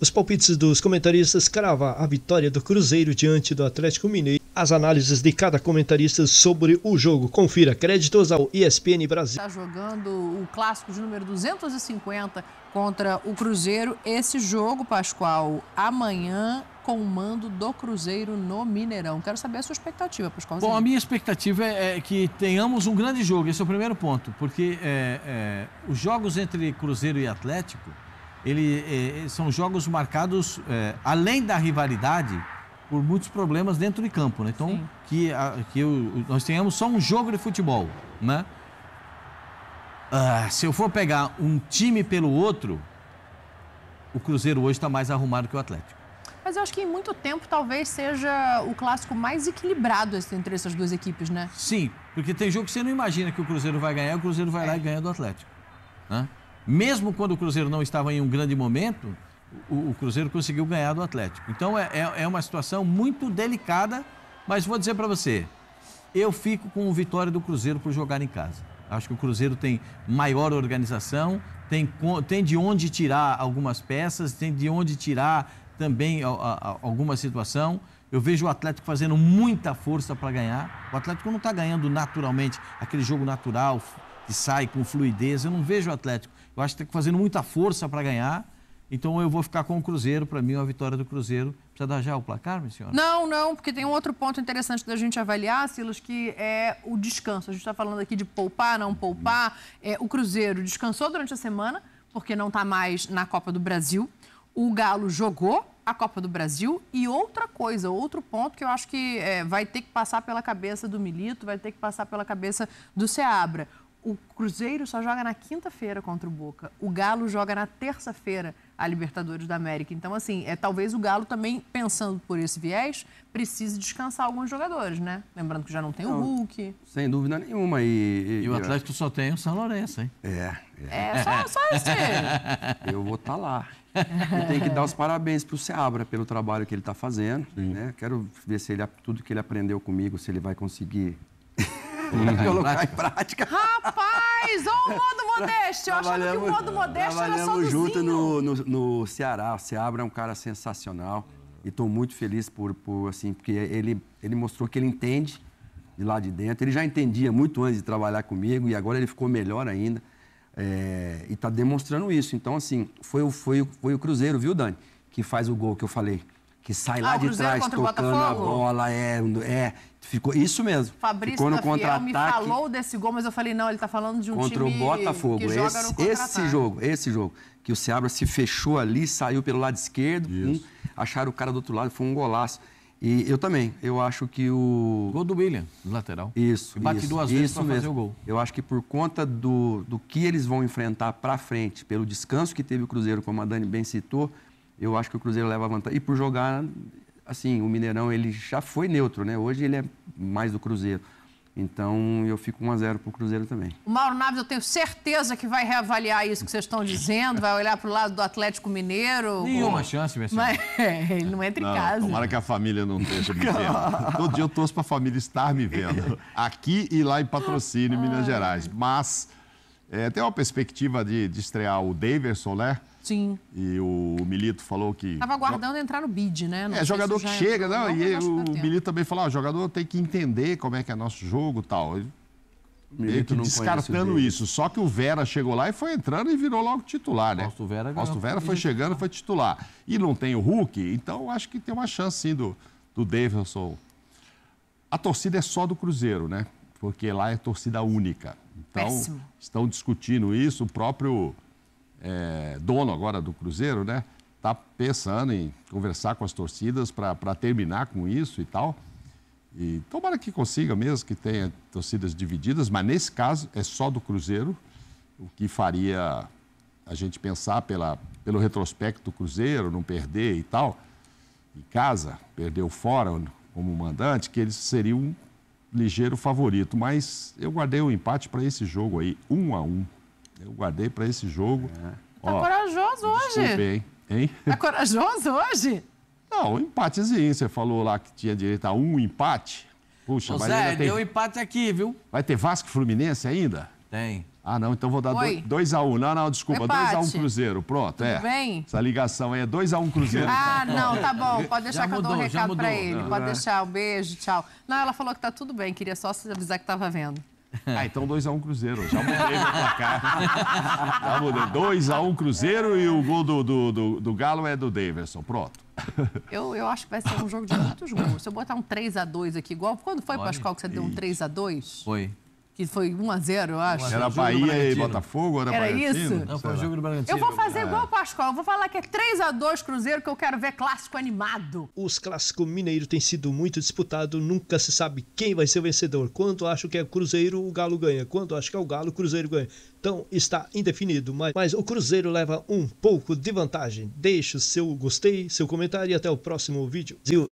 Os palpites dos comentaristas crava a vitória do Cruzeiro diante do Atlético Mineiro. As análises de cada comentarista sobre o jogo. Confira créditos ao ESPN Brasil. Está jogando o clássico de número 250 contra o Cruzeiro. Esse jogo, Pascoal, amanhã com o mando do Cruzeiro no Mineirão. Quero saber a sua expectativa, Pascoal. Bom, a minha expectativa é, é que tenhamos um grande jogo. Esse é o primeiro ponto, porque é, é, os jogos entre Cruzeiro e Atlético ele, é, é, são jogos marcados, é, além da rivalidade, por muitos problemas dentro de campo. Né? Então, que, a, que eu, nós tenhamos só um jogo de futebol. Né? Ah, se eu for pegar um time pelo outro, o Cruzeiro hoje está mais arrumado que o Atlético. Mas eu acho que em muito tempo talvez seja o clássico mais equilibrado entre essas duas equipes, né? Sim, porque tem jogo que você não imagina que o Cruzeiro vai ganhar, o Cruzeiro vai é. lá e ganha do Atlético. Né? mesmo quando o Cruzeiro não estava em um grande momento, o, o Cruzeiro conseguiu ganhar do Atlético. Então é, é, é uma situação muito delicada, mas vou dizer para você, eu fico com o vitória do Cruzeiro por jogar em casa. Acho que o Cruzeiro tem maior organização, tem, tem de onde tirar algumas peças, tem de onde tirar também a, a, alguma situação. Eu vejo o Atlético fazendo muita força para ganhar. O Atlético não está ganhando naturalmente, aquele jogo natural, que sai com fluidez. Eu não vejo o Atlético. Eu acho que está fazendo muita força para ganhar. Então eu vou ficar com o Cruzeiro. Para mim, é uma vitória do Cruzeiro. Precisa dar já o placar, minha senhora? Não, não, porque tem um outro ponto interessante da gente avaliar, Silas, que é o descanso. A gente está falando aqui de poupar, não poupar. É, o Cruzeiro descansou durante a semana, porque não está mais na Copa do Brasil. O Galo jogou a Copa do Brasil. E outra coisa, outro ponto que eu acho que é, vai ter que passar pela cabeça do Milito, vai ter que passar pela cabeça do Seabra o Cruzeiro só joga na quinta-feira contra o Boca. O Galo joga na terça-feira a Libertadores da América. Então, assim, é talvez o Galo também, pensando por esse viés, precise descansar alguns jogadores, né? Lembrando que já não tem não, o Hulk. Sem dúvida nenhuma. E, e, e o Atlético eu... só tem o São Lourenço, hein? É. É, é só, só esse. eu vou estar tá lá. Eu tem que dar os parabéns para o Seabra pelo trabalho que ele está fazendo. Né? Quero ver se ele, tudo que ele aprendeu comigo, se ele vai conseguir colocar uhum. em prática. Rapaz, ou o modo modesto. Eu achava que o modo modesto era só do junto no, no, no Ceará. O Ceabra é um cara sensacional. E estou muito feliz por, por assim, porque ele, ele mostrou que ele entende de lá de dentro. Ele já entendia muito antes de trabalhar comigo e agora ele ficou melhor ainda. É, e está demonstrando isso. Então, assim, foi, foi, foi o Cruzeiro, viu, Dani, que faz o gol que eu falei que sai ah, lá de trás tocando a bola, é, é, ficou isso mesmo. Fabrício ficou no contra me falou desse gol, mas eu falei não, ele está falando de um contra time o Botafogo. Que joga esse, no esse jogo, esse jogo que o Seabra se fechou ali, saiu pelo lado esquerdo, um, acharam o cara do outro lado, foi um golaço. E eu também, eu acho que o. Gol do William, lateral. Isso. bate isso, duas vezes para fazer o gol. Eu acho que por conta do, do que eles vão enfrentar para frente, pelo descanso que teve o Cruzeiro, como a Dani bem citou, eu acho que o Cruzeiro leva vantagem. E por jogar, assim, o Mineirão ele já foi neutro, né? Hoje ele é mais do Cruzeiro. Então eu fico 1 a 0 para o Cruzeiro também. O Mauro Naves, eu tenho certeza que vai reavaliar isso que vocês estão dizendo, vai olhar para o lado do Atlético Mineiro. Nenhuma ou... chance, Messi. Mas ele não entra não, em casa. Tomara que a família não esteja me vendo. Todo dia eu torço para a família estar me vendo. Aqui e lá em patrocínio, em Minas Gerais. Mas é, tem uma perspectiva de, de estrear o Daverson, né? Sim. E o Milito falou que. Estava aguardando entrar no bid, né? Não é, jogador que chega, entrou, não, e o Milito também falou: ah, o jogador tem que entender como é que é nosso jogo tal. Ele... Milito não descartando isso. Só que o Vera chegou lá e foi entrando e virou logo titular, né? Costa Vera, o Vera foi chegando e foi titular. E não tem o Hulk, então acho que tem uma chance sim do, do Davidson. A torcida é só do Cruzeiro, né? Porque lá é torcida única. Então, Péssimo. estão discutindo isso. O próprio é, dono agora do Cruzeiro, né? Está pensando em conversar com as torcidas para terminar com isso e tal. E tomara que consiga mesmo, que tenha torcidas divididas, mas nesse caso é só do Cruzeiro, o que faria a gente pensar pela, pelo retrospecto do Cruzeiro, não perder e tal. Em casa, perdeu fora como mandante, que ele seria um ligeiro favorito. Mas eu guardei o um empate para esse jogo aí, um a um. Eu guardei para esse jogo. É. Tá corajoso hoje. Desculpe, hein? hein? Tá corajoso hoje? Não, um empatezinho. Você falou lá que tinha direito a um empate. Puxa, Ô, mas Zé, tem... deu empate aqui, viu? Vai ter Vasco Fluminense ainda? Tem. Ah, não, então vou dar 2x1. Um. Não, não, desculpa, 2x1 um Cruzeiro. Pronto, Tudo é. bem? Essa ligação aí é 2x1 um Cruzeiro. Ah, não, tá bom. Pode deixar já que mudou, eu dou um recado pra ele. Não, Pode não. É. deixar, um beijo, tchau. Não, ela falou que tá tudo bem, queria só avisar que tava vendo. Ah, então 2x1 um Cruzeiro. Já mudei meu placar. Já mudei. 2x1 um Cruzeiro e o gol do, do, do, do, Galo é do Davidson. Pronto. Eu, eu acho que vai ser um jogo de muitos gols. Se eu botar um 3x2 aqui, igual quando foi, Olha. Pascoal, que você deu um 3x2? Foi que foi 1 a 0 eu acho. Era Bahia e Botafogo, era, era isso? Não, foi o jogo do Bragantino. Eu vou fazer é. igual o Pascoal, vou falar que é 3 a 2 Cruzeiro, que eu quero ver clássico animado. Os clássicos mineiros têm sido muito disputados, nunca se sabe quem vai ser o vencedor. Quando acho que é o Cruzeiro, o Galo ganha. Quando acho que é o Galo, o Cruzeiro ganha. Então está indefinido, mas, mas o Cruzeiro leva um pouco de vantagem. Deixe o seu gostei, seu comentário e até o próximo vídeo.